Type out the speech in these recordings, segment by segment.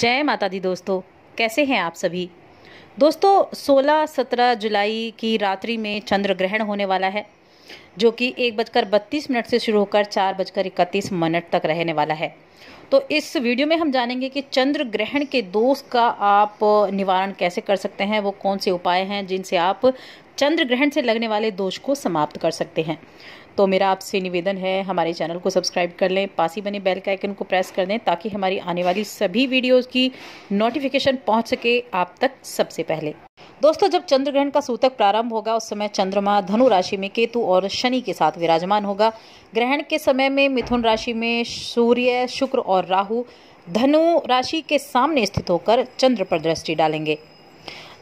जय माता दी दोस्तों कैसे हैं आप सभी दोस्तों 16-17 जुलाई की रात्रि में चंद्र ग्रहण होने वाला है जो कि एक बजकर बत्तीस मिनट से शुरू होकर चार बजकर इकतीस मिनट तक रहने वाला है तो इस वीडियो में हम जानेंगे कि चंद्र ग्रहण के दोष का आप निवारण कैसे कर सकते हैं वो कौन से उपाय हैं जिनसे आप चंद्र ग्रहण से लगने वाले दोष को समाप्त कर सकते हैं तो मेरा आपसे निवेदन है हमारे चैनल को सब्सक्राइब कर लें पास ही बने बेल के आइकन को प्रेस कर दें ताकि हमारी आने वाली सभी वीडियोज़ की नोटिफिकेशन पहुँच सके आप तक सबसे पहले दोस्तों जब चंद्र ग्रहण का सूतक प्रारंभ होगा उस समय चंद्रमा धनु राशि में केतु और शनि के साथ विराजमान होगा ग्रहण के समय में मिथुन राशि में सूर्य शुक्र और राहु धनु राशि के सामने स्थित होकर चंद्र पर दृष्टि डालेंगे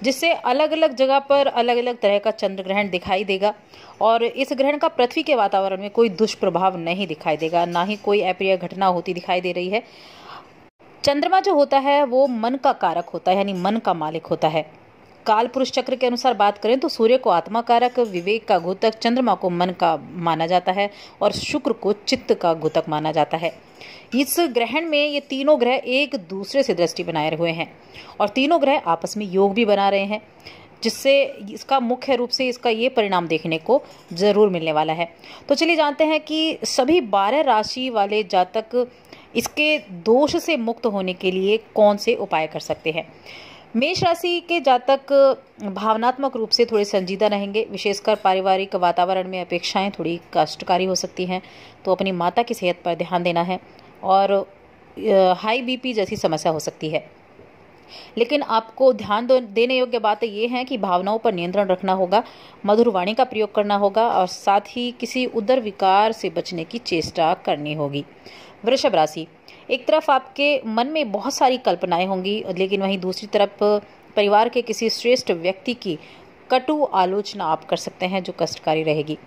जिससे अलग अलग जगह पर अलग अलग तरह का चंद्र ग्रहण दिखाई देगा और इस ग्रहण का पृथ्वी के वातावरण में कोई दुष्प्रभाव नहीं दिखाई देगा ना ही कोई अप्रिय घटना होती दिखाई दे रही है चंद्रमा जो होता है वो मन का कारक होता है यानी मन का मालिक होता है काल पुरुष चक्र के अनुसार बात करें तो सूर्य को आत्मा कारक विवेक का घोतक चंद्रमा को मन का माना जाता है और शुक्र को चित्त का घोतक माना जाता है इस ग्रहण में ये तीनों ग्रह एक दूसरे से दृष्टि बनाए हुए हैं और तीनों ग्रह आपस में योग भी बना रहे हैं जिससे इसका मुख्य रूप से इसका ये परिणाम देखने को ज़रूर मिलने वाला है तो चलिए जानते हैं कि सभी बारह राशि वाले जातक इसके दोष से मुक्त होने के लिए कौन से उपाय कर सकते हैं मेष राशि के जातक भावनात्मक रूप से थोड़े संजीदा रहेंगे विशेषकर पारिवारिक वातावरण में अपेक्षाएं थोड़ी कष्टकारी हो सकती हैं तो अपनी माता की सेहत पर ध्यान देना है और हाई बीपी जैसी समस्या हो सकती है लेकिन आपको ध्यान देने योग्य बात तो ये है कि भावनाओं पर नियंत्रण रखना होगा मधुर वाणी का प्रयोग करना होगा और साथ ही किसी उदर विकार से बचने की चेष्टा करनी होगी वृषभ राशि एक तरफ आपके मन में बहुत सारी कल्पनाएं होंगी लेकिन वहीं दूसरी तरफ परिवार के किसी श्रेष्ठ व्यक्ति की कटु आलोचना आप कर सकते हैं जो कष्टकारी रहेगी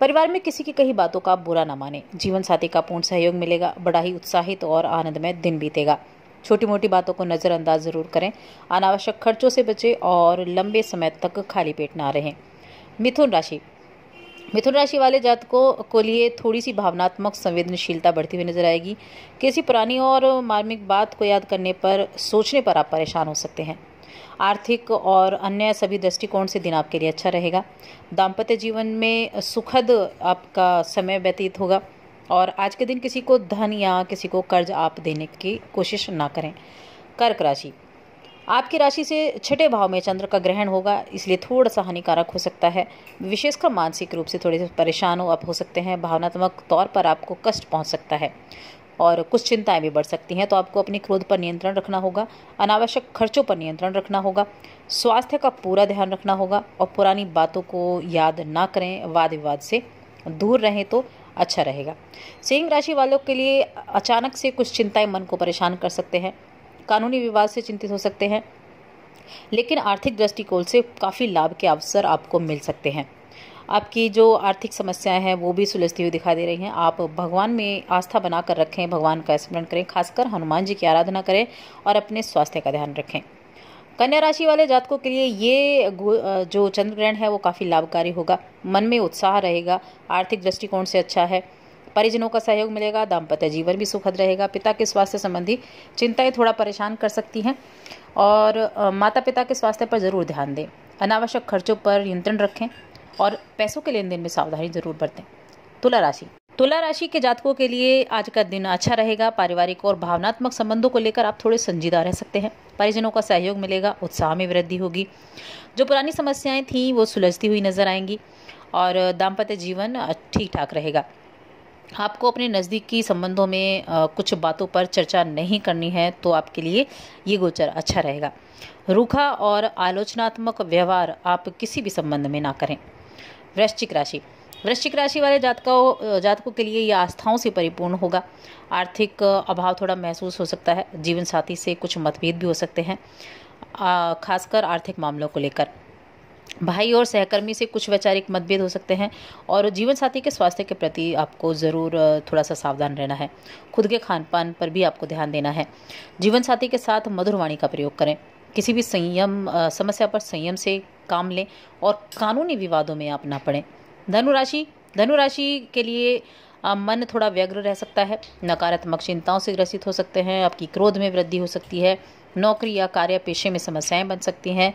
परिवार में किसी की कही बातों का बुरा ना माने जीवन साथी का पूर्ण सहयोग मिलेगा बड़ा ही उत्साहित और आनंदमय दिन बीतेगा छोटी मोटी बातों को नज़रअंदाज ज़रूर करें अनावश्यक खर्चों से बचें और लंबे समय तक खाली पेट ना रहें मिथुन राशि मिथुन राशि वाले जातकों को लिए थोड़ी सी भावनात्मक संवेदनशीलता बढ़ती हुई नजर आएगी किसी पुरानी और मार्मिक बात को याद करने पर सोचने पर आप परेशान हो सकते हैं आर्थिक और अन्य सभी दृष्टिकोण से दिन आपके लिए अच्छा रहेगा दाम्पत्य जीवन में सुखद आपका समय व्यतीत होगा और आज के दिन किसी को धन या किसी को कर्ज आप देने की कोशिश ना करें कर्क राशि आपकी राशि से छठे भाव में चंद्र का ग्रहण होगा इसलिए थोड़ा सा हानिकारक हो सकता है विशेषकर मानसिक रूप से थोड़े से परेशान हो आप हो सकते हैं भावनात्मक तौर पर आपको कष्ट पहुंच सकता है और कुछ चिंताएं भी बढ़ सकती हैं तो आपको अपने क्रोध पर नियंत्रण रखना होगा अनावश्यक खर्चों पर नियंत्रण रखना होगा स्वास्थ्य का पूरा ध्यान रखना होगा और पुरानी बातों को याद ना करें वाद विवाद से दूर रहें तो अच्छा रहेगा सिंह राशि वालों के लिए अचानक से कुछ चिंताएं मन को परेशान कर सकते हैं कानूनी विवाद से चिंतित हो सकते हैं लेकिन आर्थिक दृष्टिकोण से काफ़ी लाभ के अवसर आपको मिल सकते हैं आपकी जो आर्थिक समस्याएं हैं वो भी सुलझती हुई दिखाई दे रही हैं आप भगवान में आस्था बनाकर रखें भगवान का स्मरण करें खासकर हनुमान जी की आराधना करें और अपने स्वास्थ्य का ध्यान रखें कन्या राशि वाले जातकों के लिए ये जो चंद्र ग्रहण है वो काफ़ी लाभकारी होगा मन में उत्साह रहेगा आर्थिक दृष्टिकोण से अच्छा है परिजनों का सहयोग मिलेगा दाम्पत्य जीवन भी सुखद रहेगा पिता के स्वास्थ्य संबंधी चिंताएं थोड़ा परेशान कर सकती हैं और माता पिता के स्वास्थ्य पर ज़रूर ध्यान दें अनावश्यक खर्चों पर नियंत्रण रखें और पैसों के लेन देन में सावधानी ज़रूर बरतें तुला राशि तुला राशि के जातकों के लिए आज का दिन अच्छा रहेगा पारिवारिक और भावनात्मक संबंधों को लेकर आप थोड़े संजीदा रह सकते हैं परिजनों का सहयोग मिलेगा उत्साह में वृद्धि होगी जो पुरानी समस्याएं थीं वो सुलझती हुई नजर आएंगी और दाम्पत्य जीवन ठीक ठाक रहेगा आपको अपने नज़दीकी संबंधों में आ, कुछ बातों पर चर्चा नहीं करनी है तो आपके लिए ये गोचर अच्छा रहेगा रूखा और आलोचनात्मक व्यवहार आप किसी भी संबंध में ना करें वृश्चिक राशि वृश्चिक राशि वाले जातकों जातकों के लिए यह आस्थाओं से परिपूर्ण होगा आर्थिक अभाव थोड़ा महसूस हो सकता है जीवन साथी से कुछ मतभेद भी हो सकते हैं खासकर आर्थिक मामलों को लेकर भाई और सहकर्मी से कुछ वैचारिक मतभेद हो सकते हैं और जीवन साथी के स्वास्थ्य के प्रति आपको ज़रूर थोड़ा सा सावधान रहना है खुद के खान पान पर भी आपको ध्यान देना है जीवन साथी के साथ मधुर वाणी का प्रयोग करें किसी भी संयम समस्या पर संयम से काम लें और कानूनी विवादों में आप ना पड़ें धनुराशि धनुराशि के लिए मन थोड़ा व्यग्र रह सकता है नकारात्मक चिंताओं से ग्रसित हो सकते हैं आपकी क्रोध में वृद्धि हो सकती है नौकरी या कार्य पेशे में समस्याएं बन सकती हैं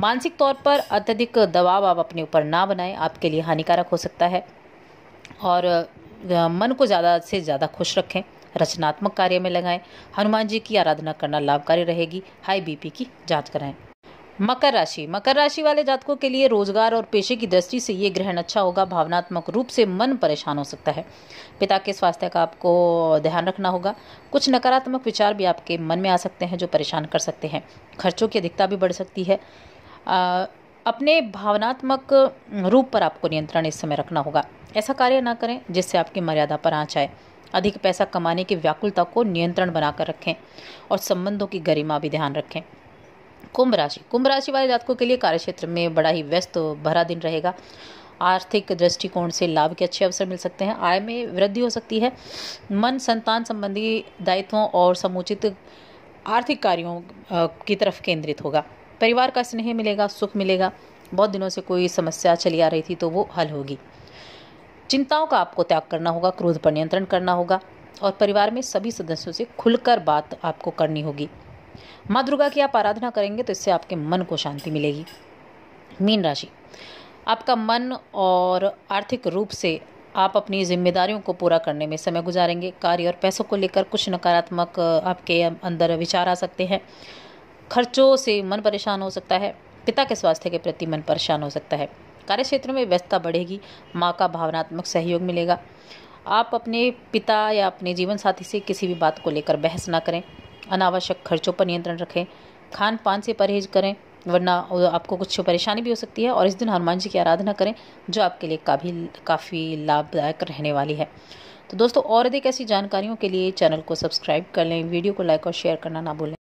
मानसिक तौर पर अत्यधिक दबाव आप अपने ऊपर ना बनाएं आपके लिए हानिकारक हो सकता है और मन को ज़्यादा से ज़्यादा खुश रखें रचनात्मक कार्य में लगाएं हनुमान जी की आराधना करना लाभकारी रहेगी हाई बीपी की जांच कराएं मकर राशि मकर राशि वाले जातकों के लिए रोजगार और पेशे की दृष्टि से ये ग्रहण अच्छा होगा भावनात्मक रूप से मन परेशान हो सकता है पिता के स्वास्थ्य का आपको ध्यान रखना होगा कुछ नकारात्मक विचार भी आपके मन में आ सकते हैं जो परेशान कर सकते हैं खर्चों की अधिकता भी बढ़ सकती है अपने भावनात्मक रूप पर आपको नियंत्रण इस समय रखना होगा ऐसा कार्य ना करें जिससे आपकी मर्यादा पर आँच आए अधिक पैसा कमाने की व्याकुलता को नियंत्रण बनाकर रखें और संबंधों की गरिमा भी ध्यान रखें कुंभ राशि कुंभ राशि वाले जातकों के लिए कार्यक्षेत्र में बड़ा ही व्यस्त भरा दिन रहेगा आर्थिक दृष्टिकोण से लाभ के अच्छे अवसर मिल सकते हैं आय में वृद्धि हो सकती है मन संतान संबंधी दायित्वों और समुचित आर्थिक कार्यों की तरफ केंद्रित होगा परिवार का स्नेह मिलेगा सुख मिलेगा बहुत दिनों से कोई समस्या चली आ रही थी तो वो हल होगी चिंताओं का आपको त्याग करना होगा क्रोध पर नियंत्रण करना होगा और परिवार में सभी सदस्यों से खुलकर बात आपको करनी होगी माँ दुर्गा की आप आराधना करेंगे तो इससे आपके मन को शांति मिलेगी मीन राशि आपका मन और आर्थिक रूप से आप अपनी जिम्मेदारियों को पूरा करने में समय गुजारेंगे कार्य और पैसों को लेकर कुछ नकारात्मक आपके अंदर विचार आ सकते हैं खर्चों से मन परेशान हो सकता है पिता के स्वास्थ्य के प्रति मन परेशान हो सकता है कार्य क्षेत्र में व्यस्तता बढ़ेगी माँ का भावनात्मक सहयोग मिलेगा आप अपने पिता या अपने जीवन साथी से किसी भी बात को लेकर बहस ना करें अनावश्यक खर्चों पर नियंत्रण रखें खान पान से परहेज करें वरना आपको कुछ परेशानी भी हो सकती है और इस दिन हनुमान जी की आराधना करें जो आपके लिए काफ़ी काफ़ी लाभदायक रहने वाली है तो दोस्तों और अधिक ऐसी जानकारियों के लिए चैनल को सब्सक्राइब कर लें वीडियो को लाइक और शेयर करना ना भूलें